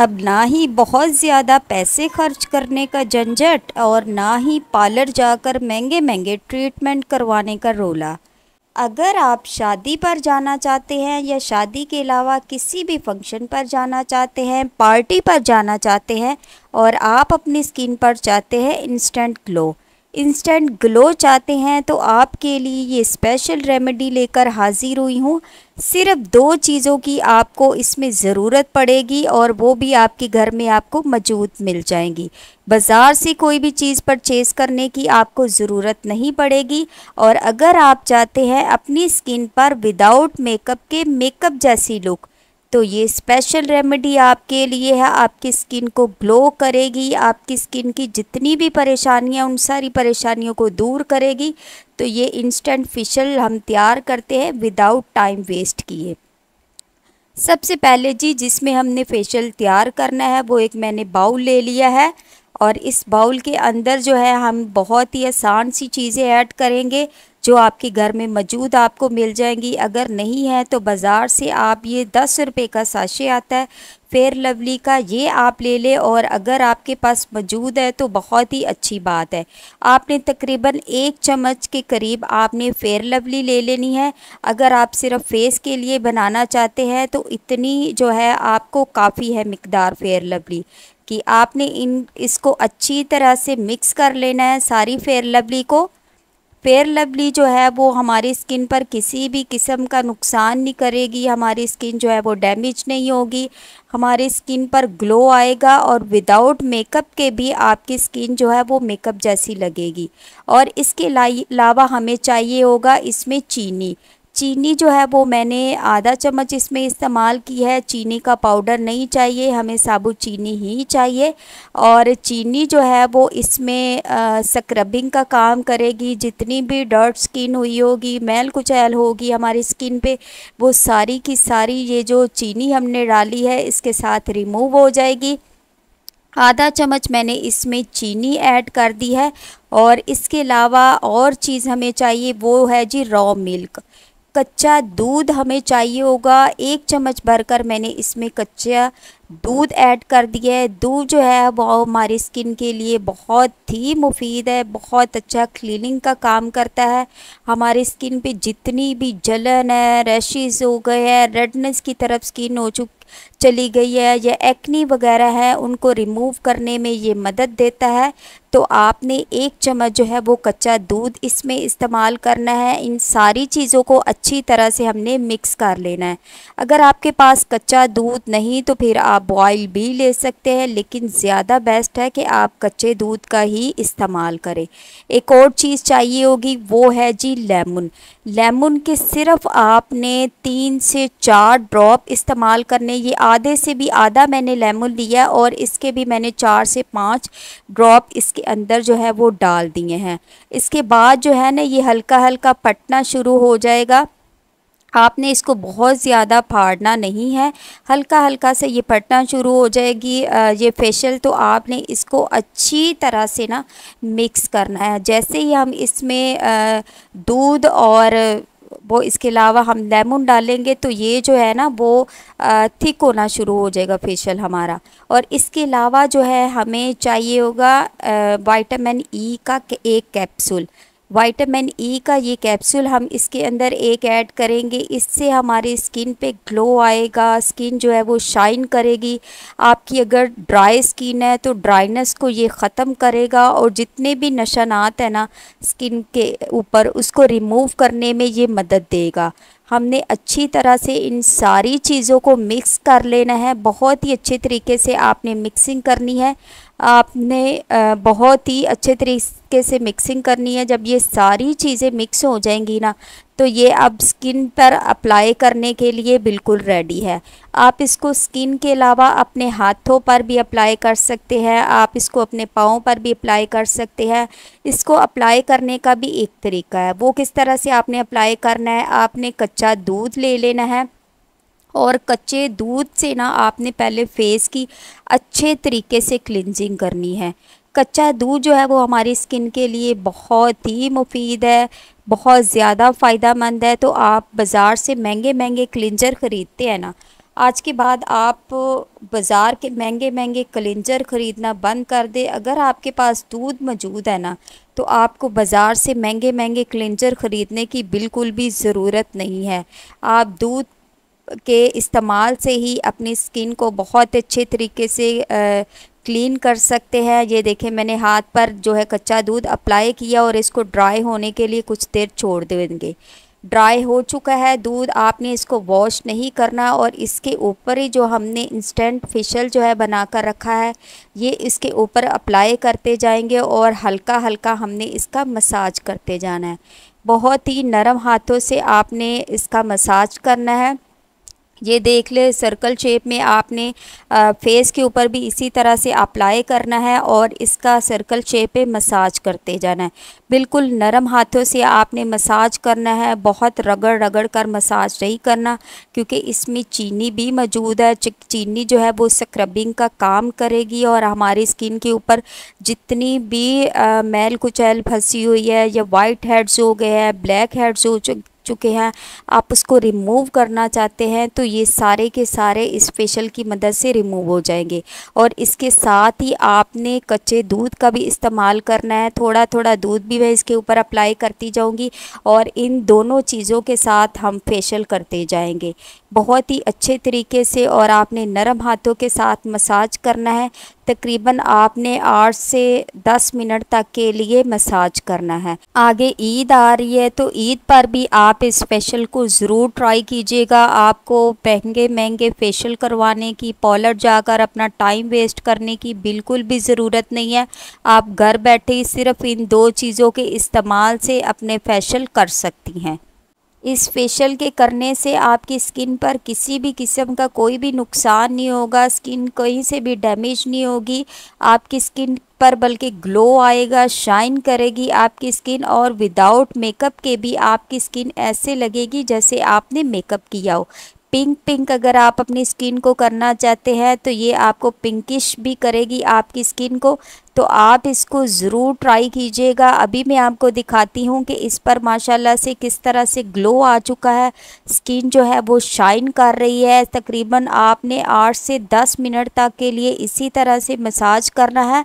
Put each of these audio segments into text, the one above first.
अब ना ही बहुत ज़्यादा पैसे खर्च करने का झंझट और ना ही पार्लर जाकर महंगे महंगे ट्रीटमेंट करवाने का रोला अगर आप शादी पर जाना चाहते हैं या शादी के अलावा किसी भी फंक्शन पर जाना चाहते हैं पार्टी पर जाना चाहते हैं और आप अपनी स्किन पर चाहते हैं इंस्टेंट ग्लो इंस्टेंट ग्लो चाहते हैं तो आपके लिए ये स्पेशल रेमेडी लेकर हाज़िर हुई हूँ सिर्फ दो चीज़ों की आपको इसमें ज़रूरत पड़ेगी और वो भी आपके घर में आपको मौजूद मिल जाएंगी बाज़ार से कोई भी चीज़ परचेज़ करने की आपको ज़रूरत नहीं पड़ेगी और अगर आप चाहते हैं अपनी स्किन पर विदाउट मेकअप के मेकअप जैसी लुक तो ये स्पेशल रेमेडी आपके लिए है आपकी स्किन को ग्लो करेगी आपकी स्किन की जितनी भी परेशानियां उन सारी परेशानियों को दूर करेगी तो ये इंस्टेंट फेशियल हम तैयार करते हैं विदाउट टाइम वेस्ट किए सबसे पहले जी जिसमें हमने फेशियल तैयार करना है वो एक मैंने बाउल ले लिया है और इस बाउल के अंदर जो है हम बहुत ही आसान सी चीज़ें ऐड करेंगे जो आपके घर में मौजूद आपको मिल जाएंगी अगर नहीं है तो बाज़ार से आप ये दस रुपये का साशे आता है फेयर लवली का ये आप ले लें और अगर आपके पास मौजूद है तो बहुत ही अच्छी बात है आपने तकरीबन एक चम्मच के करीब आपने फेयर लवली ले लेनी है अगर आप सिर्फ फेस के लिए बनाना चाहते हैं तो इतनी जो है आपको काफ़ी है मकदार फेयर लवली कि आपने इन इसको अच्छी तरह से मिक्स कर लेना है सारी फेयर लवली को फेयर लवली जो है वो हमारी स्किन पर किसी भी किस्म का नुकसान नहीं करेगी हमारी स्किन जो है वो डैमेज नहीं होगी हमारी स्किन पर ग्लो आएगा और विदाउट मेकअप के भी आपकी स्किन जो है वो मेकअप जैसी लगेगी और इसके अलावा हमें चाहिए होगा इसमें चीनी चीनी जो है वो मैंने आधा चम्मच इसमें इस्तेमाल की है चीनी का पाउडर नहीं चाहिए हमें साबुत चीनी ही चाहिए और चीनी जो है वो इसमें स्क्रबिंग का काम करेगी जितनी भी डर्ट स्किन हुई होगी मैल कुचैल होगी हमारी स्किन पे वो सारी की सारी ये जो चीनी हमने डाली है इसके साथ रिमूव हो जाएगी आधा चम्मच मैंने इसमें चीनी ऐड कर दी है और इसके अलावा और चीज़ हमें चाहिए वो है जी रॉ मिल्क कच्चा दूध हमें चाहिए होगा एक चम्मच भरकर मैंने इसमें कच्चा दूध ऐड कर दिया है दूध जो है वो हमारी स्किन के लिए बहुत ही मुफीद है बहुत अच्छा क्लीनिंग का काम करता है हमारी स्किन पे जितनी भी जलन है रैशेज़ हो गए हैं रेडनेस की तरफ स्किन हो चुकी चली गई है या एक्नी वगैरह है उनको रिमूव करने में ये मदद देता है तो आपने एक चम्मच जो है वो कच्चा दूध इसमें इस्तेमाल करना है इन सारी चीज़ों को अच्छी तरह से हमने मिक्स कर लेना है अगर आपके पास कच्चा दूध नहीं तो फिर आप बॉयल भी ले सकते हैं लेकिन ज़्यादा बेस्ट है कि आप कच्चे दूध का ही इस्तेमाल करें एक और चीज़ चाहिए होगी वो है जी लेमन लेमन के सिर्फ आपने तीन से चार ड्रॉप इस्तेमाल करने ये आधे से भी आधा मैंने लेमन लिया और इसके भी मैंने चार से पाँच ड्रॉप इसके अंदर जो है वो डाल दिए हैं इसके बाद जो है ना ये हल्का हल्का फटना शुरू हो जाएगा आपने इसको बहुत ज़्यादा फाड़ना नहीं है हल्का हल्का से ये फटना शुरू हो जाएगी ये फेशियल तो आपने इसको अच्छी तरह से ना मिक्स करना है जैसे ही हम इसमें दूध और वो इसके अलावा हम लेमन डालेंगे तो ये जो है ना वो थिक होना शुरू हो जाएगा फेशियल हमारा और इसके अलावा जो है हमें चाहिए होगा वाइटामिन ई e का एक कैप्सूल वाइटामिन ई e का ये कैप्सूल हम इसके अंदर एक ऐड करेंगे इससे हमारी स्किन पे ग्लो आएगा स्किन जो है वो शाइन करेगी आपकी अगर ड्राई स्किन है तो ड्राइनेस को ये ख़त्म करेगा और जितने भी नशानात है ना स्किन के ऊपर उसको रिमूव करने में ये मदद देगा हमने अच्छी तरह से इन सारी चीज़ों को मिक्स कर लेना है बहुत ही अच्छे तरीके से आपने मिक्सिंग करनी है आपने बहुत ही अच्छे तरीके से मिक्सिंग करनी है जब ये सारी चीज़ें मिक्स हो जाएंगी ना तो ये अब स्किन पर अप्लाई करने के लिए बिल्कुल रेडी है आप इसको स्किन के अलावा अपने हाथों पर भी अप्लाई कर सकते हैं आप इसको अपने पाँव पर भी अप्लाई कर सकते हैं इसको अप्लाई करने का भी एक तरीका है वो किस तरह से आपने अप्लाई करना है आपने कच्चा दूध ले लेना है और कच्चे दूध से ना आपने पहले फेस की अच्छे तरीके से क्लिनजिंग करनी है कच्चा दूध जो है वो हमारी स्किन के लिए बहुत ही मुफीद है बहुत ज़्यादा फ़ायदा मंद है तो आप बाज़ार से महंगे महंगे क्लिनजर ख़रीदते हैं ना आज के बाद आप बाज़ार के महंगे महंगे क्लिनजर ख़रीदना बंद कर दे अगर आपके पास दूध मौजूद है ना तो आपको बाज़ार से महंगे महंगे क्लिनजर ख़रीदने की बिल्कुल भी ज़रूरत नहीं है आप दूध के इस्तेमाल से ही अपनी स्किन को बहुत अच्छे तरीके से आ, क्लीन कर सकते हैं ये देखें मैंने हाथ पर जो है कच्चा दूध अप्लाई किया और इसको ड्राई होने के लिए कुछ देर छोड़ देंगे ड्राई हो चुका है दूध आपने इसको वॉश नहीं करना और इसके ऊपर ही जो हमने इंस्टेंट फेशियल जो है बना कर रखा है ये इसके ऊपर अप्लाई करते जाएंगे और हल्का हल्का हमने इसका मसाज करते जाना है बहुत ही नरम हाथों से आपने इसका मसाज करना है ये देख ले सर्कल शेप में आपने फेस के ऊपर भी इसी तरह से अप्लाई करना है और इसका सर्कल शेप पे मसाज करते जाना है बिल्कुल नरम हाथों से आपने मसाज करना है बहुत रगड़ रगड़ कर मसाज नहीं करना क्योंकि इसमें चीनी भी मौजूद है चीनी जो है वो स्क्रबिंग का काम करेगी और हमारी स्किन के ऊपर जितनी भी आ, मैल कुचैल फंसी हुई है या वाइट हेड्स हो गए हैं ब्लैक हेड्स हो चुके हैं आप उसको रिमूव करना चाहते हैं तो ये सारे के सारे इस फेशियल की मदद से रिमूव हो जाएंगे और इसके साथ ही आपने कच्चे दूध का भी इस्तेमाल करना है थोड़ा थोड़ा दूध भी मैं इसके ऊपर अप्लाई करती जाऊंगी और इन दोनों चीज़ों के साथ हम फेशियल करते जाएंगे बहुत ही अच्छे तरीके से और आपने नरम हाथों के साथ मसाज करना है तकरीबन आपने आठ से दस मिनट तक के लिए मसाज करना है आगे ईद आ रही है तो ईद पर भी आप इस फेशल को ज़रूर ट्राई कीजिएगा आपको महंगे महंगे फेशल करवाने की पॉलर जाकर अपना टाइम वेस्ट करने की बिल्कुल भी ज़रूरत नहीं है आप घर बैठे सिर्फ इन दो चीज़ों के इस्तेमाल से अपने फेशल कर सकती हैं इस फेशियल के करने से आपकी स्किन पर किसी भी किस्म का कोई भी नुकसान नहीं होगा स्किन कहीं से भी डैमेज नहीं होगी आपकी स्किन पर बल्कि ग्लो आएगा शाइन करेगी आपकी स्किन और विदाउट मेकअप के भी आपकी स्किन ऐसे लगेगी जैसे आपने मेकअप किया हो पिंक पिंक अगर आप अपनी स्किन को करना चाहते हैं तो ये आपको पिंकिश भी करेगी आपकी स्किन को तो आप इसको ज़रूर ट्राई कीजिएगा अभी मैं आपको दिखाती हूँ कि इस पर माशाल्लाह से किस तरह से ग्लो आ चुका है स्किन जो है वो शाइन कर रही है तकरीबन आपने आठ से दस मिनट तक के लिए इसी तरह से मसाज करना है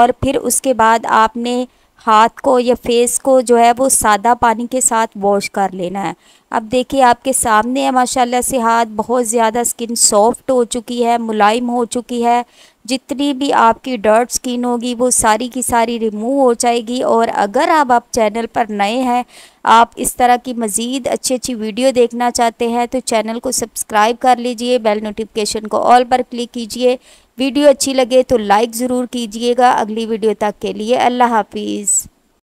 और फिर उसके बाद आपने हाथ को या फेस को जो है वो सादा पानी के साथ वॉश कर लेना है अब देखिए आपके सामने है माशाल्लाह से हाथ बहुत ज़्यादा स्किन सॉफ्ट हो चुकी है मुलायम हो चुकी है जितनी भी आपकी डर्ट स्किन होगी वो सारी की सारी रिमूव हो जाएगी और अगर आप आप चैनल पर नए हैं आप इस तरह की मज़ीद अच्छी अच्छी वीडियो देखना चाहते हैं तो चैनल को सब्सक्राइब कर लीजिए बेल नोटिफिकेशन को ऑल पर क्लिक कीजिए वीडियो अच्छी लगे तो लाइक ज़रूर कीजिएगा अगली वीडियो तक के लिए अल्लाह हाफिज़